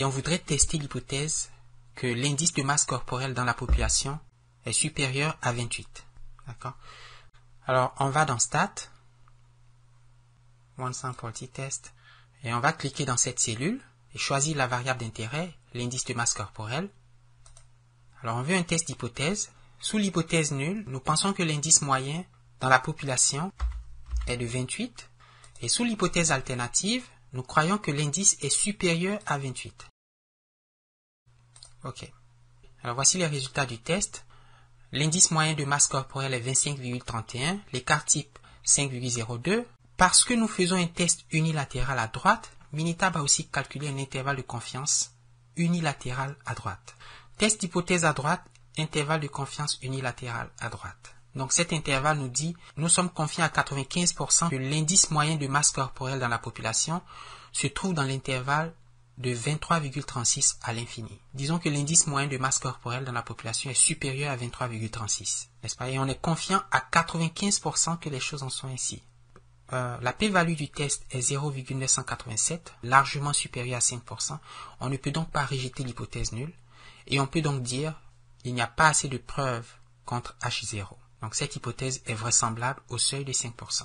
Et on voudrait tester l'hypothèse que l'indice de masse corporelle dans la population est supérieur à 28. D'accord Alors, on va dans Stat, t test, et on va cliquer dans cette cellule et choisir la variable d'intérêt, l'indice de masse corporelle. Alors, on veut un test d'hypothèse. Sous l'hypothèse nulle, nous pensons que l'indice moyen dans la population est de 28, et sous l'hypothèse alternative, nous croyons que l'indice est supérieur à 28. OK. Alors voici les résultats du test. L'indice moyen de masse corporelle est 25,31, l'écart type 5,02. Parce que nous faisons un test unilatéral à droite, Minitab a aussi calculé un intervalle de confiance unilatéral à droite. Test d'hypothèse à droite, intervalle de confiance unilatéral à droite. Donc cet intervalle nous dit, nous sommes confiants à 95% que l'indice moyen de masse corporelle dans la population se trouve dans l'intervalle de 23,36 à l'infini. Disons que l'indice moyen de masse corporelle dans la population est supérieur à 23,36, n'est-ce pas Et on est confiant à 95% que les choses en sont ainsi. Euh, la p-value du test est 0,987, largement supérieure à 5%. On ne peut donc pas rejeter l'hypothèse nulle. Et on peut donc dire, il n'y a pas assez de preuves contre H0. Donc cette hypothèse est vraisemblable au seuil de 5%.